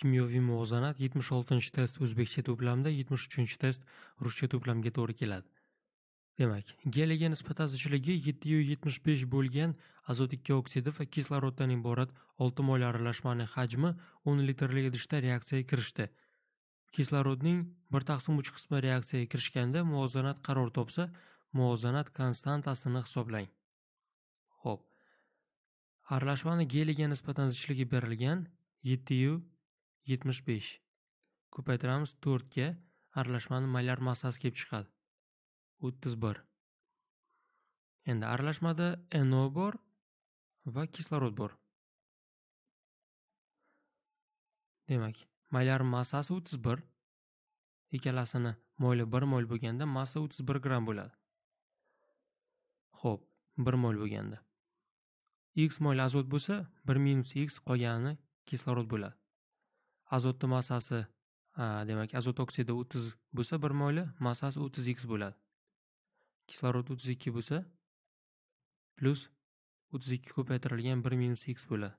kimyoviy muvozanat 76 test o'zbekcha to'plamda 73 test ruscha to'plamga to'g'ri keladi demak geliga nisbatan zichligi 7 yetmish besh bo'lgan azot ikki oksidi va kisloroddan iborat oltimoyli aralashmani hajmi 10 litrli idishda reaksiyaga kirishdi kislorodning 1 taqsim 3 qismi reaksiyaga kirishganda muvozanat qaror topsa muvozanat konstantasini hisoblang Xo'p. Aralashmani geliga nisbatan zichligi berilgan yettiyu 75. Ko'paytiramiz 4 ga aralashmani maylar massasi kelib chiqadi. 31. Endi aralashmada NO bor va kislorod bor. Demak, maylar massasi 31. Ikkalasini mo'yli 1 mo'l bo'lganda massa 31 gramm bo'ladi. Xo'p, 1 mo'l bo'lganda. x mol azot bo'lsa 1 minus x qolgani kislorod bo'ladi azotni massasi demak azot oksidi o'ttiz bo'lsa bir moyla massasi o'ttiz x bo'ladi kislorod o'ttiz ikki bo'lsa plyus o'ttiz ikki ko'paytirilgan bir minus x bo'ladi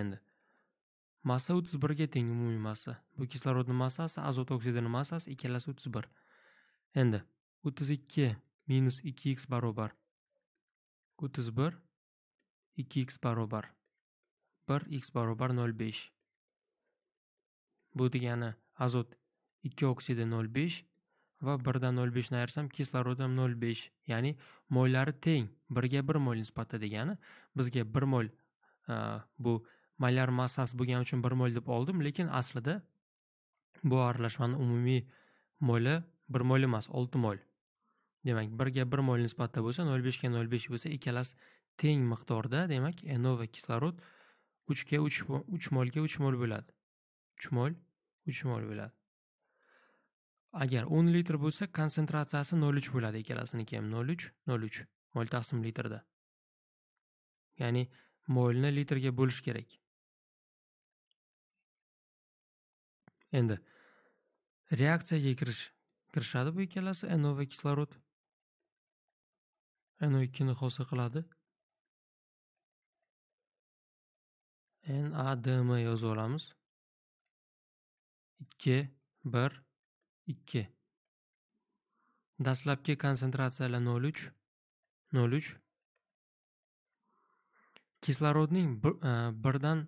endi massa o'ttiz birga teng umumiy massa bu kislorodni massasi azot oksidini massasi ikkalasi o'ttiz bir endi o'ttiz ikki minus ikki x barobar o'ttiz bir ikki x barobar 1 x barobar 0,5. Bu degani azot 2 oksidi 0,5 va 1 dan 0,5 ni ayirsam kislorod ham 0,5. Ya'ni mollari teng, 1 ga 1 mol nisbatda degani bizga 1 mol bu molyar massasi bo'lgani uchun 1 mol deb oldim, lekin aslida bu aralashmaning umumiy moli 1 mol emas, 6 mol. Demak, 1 ga 1 mol nisbatda bo'lsa, 0,5 ga 0,5 bo'lsa, ikkalasi teng miqdorda, demak, NO va kislorod uchga uch uch molga uch mol bo'ladi uch mol uch mol bo'ladi agar o'n litr bo'lsa konsentratsiyasi nol uch bo'ladi ikkalasiniki ham nol uch nol uch mol taqsim litrda ya'ni molni litrga bo'lish kerak endi reaksiyaga kirish kirishadi bu ikkalasi no va kislorod no ikkini hosil qiladi NADM yozib olamiz. 2 1 2 Dastlabki konsentratsiyalar 0.3 0.3 Kislorodning 1 dan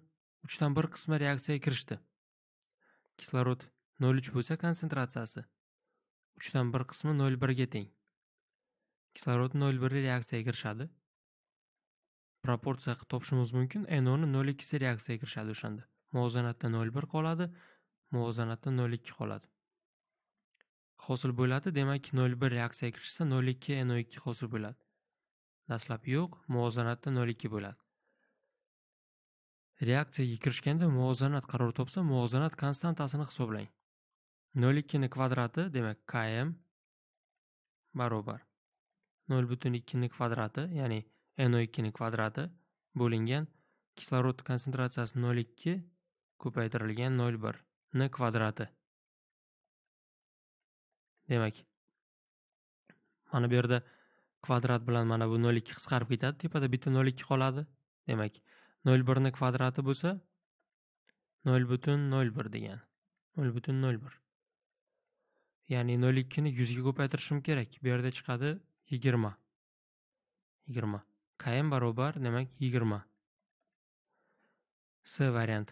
3 dan 1 qismi reaksiyaga kirishdi. Kislorod 0.3 bo'lsa konsentratsiyasi 3 dan 1 qismi 0.1 ga teng. Kislorod 0.1 reaksiyaga kirishadi. proporsiya qilib topishimiz mumkin noni nol ikkisi reaksiyaga kirishadi o'shanda muvozanatda nol bir qoladi muvozanatda nol ikki qoladi hosil bo'ladi demak nol bir reaksiyaga kirishsa nol ikki no ikki hosil bo'ladi dastlab yo'q muvozanatda nol ikki bo'ladi reaksiyaga kirishganda muvozanat qaror topsa muvozanat konstantasini hisoblang nol ikkini kvadrati demak km barobar nol butun ikkini kvadrati ya'ni NO2 ning kvadrati bo'lingan kislorod konsentratsiyasi 0,2 ko'paytirilgan 0,1 n kvadrati. Demak, mana bu yerda kvadrat bilan mana bu 0,2 qisqarib ketadi, tepada bitta 0,2 qoladi. Demak, 0,1 ni kvadrati bo'lsa 0,01 degan. 0,01. Ya'ni 0,2 ni 100 ga ko'paytirishim kerak. Bu yerda chiqadi 20. 20. Km barobar demak 20. S variant.